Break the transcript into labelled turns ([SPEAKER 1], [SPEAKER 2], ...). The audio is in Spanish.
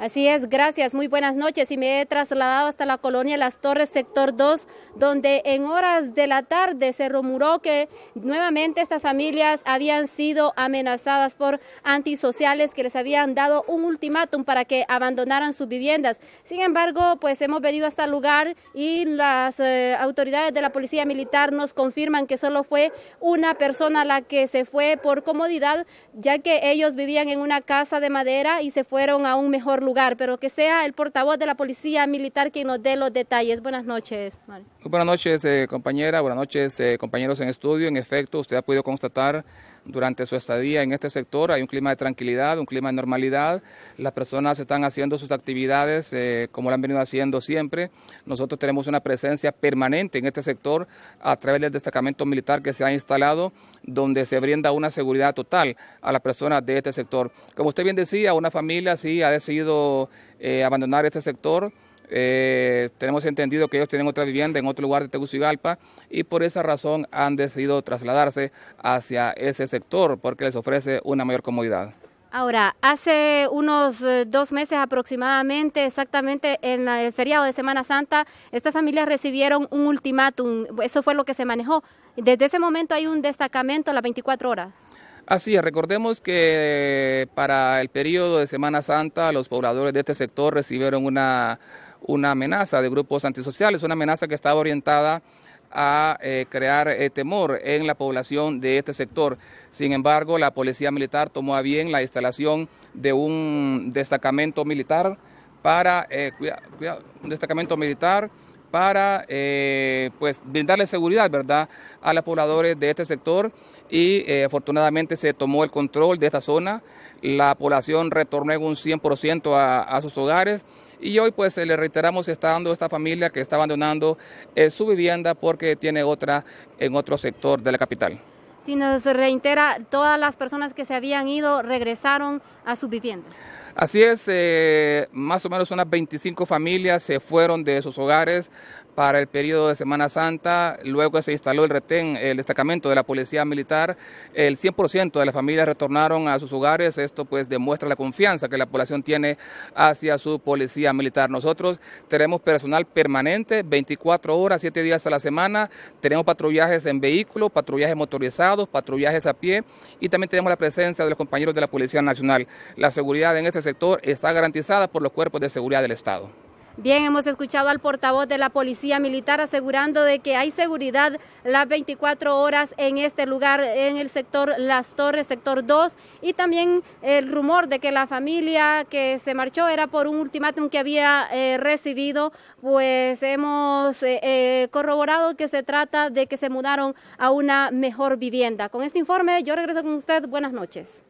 [SPEAKER 1] Así es, gracias, muy buenas noches y me he trasladado hasta la colonia Las Torres, sector 2, donde en horas de la tarde se rumoró que nuevamente estas familias habían sido amenazadas por antisociales que les habían dado un ultimátum para que abandonaran sus viviendas. Sin embargo, pues hemos venido hasta el este lugar y las eh, autoridades de la Policía Militar nos confirman que solo fue una persona la que se fue por comodidad, ya que ellos vivían en una casa de madera y se fueron a un mejor lugar pero que sea el portavoz de la policía militar quien nos dé los detalles. Buenas noches.
[SPEAKER 2] buenas noches, eh, compañera. Buenas noches, eh, compañeros en estudio. En efecto, usted ha podido constatar durante su estadía en este sector hay un clima de tranquilidad, un clima de normalidad, las personas están haciendo sus actividades eh, como lo han venido haciendo siempre. Nosotros tenemos una presencia permanente en este sector a través del destacamento militar que se ha instalado, donde se brinda una seguridad total a las personas de este sector. Como usted bien decía, una familia sí ha decidido eh, abandonar este sector. Eh, tenemos entendido que ellos tienen otra vivienda en otro lugar de Tegucigalpa y por esa razón han decidido trasladarse hacia ese sector porque les ofrece una mayor
[SPEAKER 1] comodidad. Ahora, hace unos eh, dos meses aproximadamente, exactamente en el feriado de Semana Santa, estas familias recibieron un ultimátum, eso fue lo que se manejó. Desde ese momento hay un destacamento a las 24 horas.
[SPEAKER 2] Así es, recordemos que para el periodo de Semana Santa los pobladores de este sector recibieron una una amenaza de grupos antisociales, una amenaza que estaba orientada a eh, crear eh, temor en la población de este sector. Sin embargo, la policía militar tomó a bien la instalación de un destacamento militar para eh, un destacamento militar para eh, pues, brindarle seguridad verdad a los pobladores de este sector y eh, afortunadamente se tomó el control de esta zona la población retornó en un 100% a, sus hogares y hoy pues eh, le reiteramos que está dando esta familia que está abandonando su vivienda porque tiene otra en otro sector de la capital.
[SPEAKER 1] Si nos reitera, todas las personas que se habían ido regresaron a su vivienda.
[SPEAKER 2] Así es, eh, más o menos unas 25 familias se fueron de sus hogares para el periodo de Semana Santa, luego se instaló el retén, el destacamento de la Policía Militar, el 100% de las familias retornaron a sus hogares, esto pues demuestra la confianza que la población tiene hacia su Policía Militar. Nosotros tenemos personal permanente, 24 horas, 7 días a la semana, tenemos patrullajes en vehículo patrullajes motorizados, patrullajes a pie y también tenemos la presencia de los compañeros de la Policía Nacional. La seguridad en este sector está garantizada por los cuerpos de seguridad del Estado.
[SPEAKER 1] Bien, hemos escuchado al portavoz de la Policía Militar asegurando de que hay seguridad las 24 horas en este lugar, en el sector Las Torres, sector 2, y también el rumor de que la familia que se marchó era por un ultimátum que había eh, recibido, pues hemos eh, eh, corroborado que se trata de que se mudaron a una mejor vivienda. Con este informe yo regreso con usted. Buenas noches.